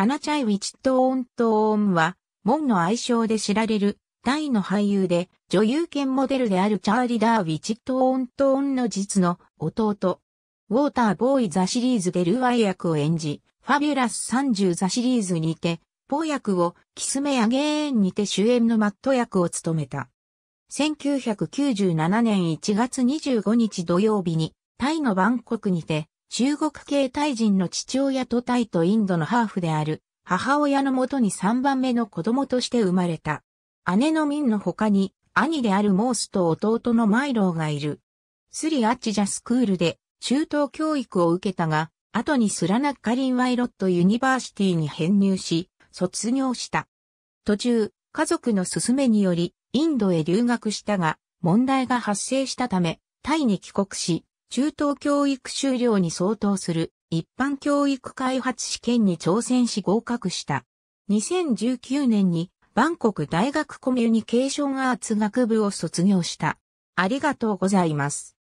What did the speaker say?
タナチャイ・ウィチット・オン・トーンは、門の愛称で知られる、タイの俳優で、女優兼モデルであるチャーリダー・ウィチット・オン・トーンの実の弟。ウォーターボーイ・ザ・シリーズでルアイ役を演じ、ファビュラス30ザ・シリーズにて、ポー役をキスメ・アゲーンにて主演のマット役を務めた。1997年1月25日土曜日に、タイのバンコクにて、中国系タイ人の父親とタイとインドのハーフである母親のもとに3番目の子供として生まれた。姉のミンの他に兄であるモースと弟のマイローがいる。スリアッチジャスクールで中等教育を受けたが、後にスラナッカリンワイロットユニバーシティに編入し、卒業した。途中、家族の勧めによりインドへ留学したが、問題が発生したため、タイに帰国し、中等教育修了に相当する一般教育開発試験に挑戦し合格した。2019年にバンコク大学コミュニケーションアーツ学部を卒業した。ありがとうございます。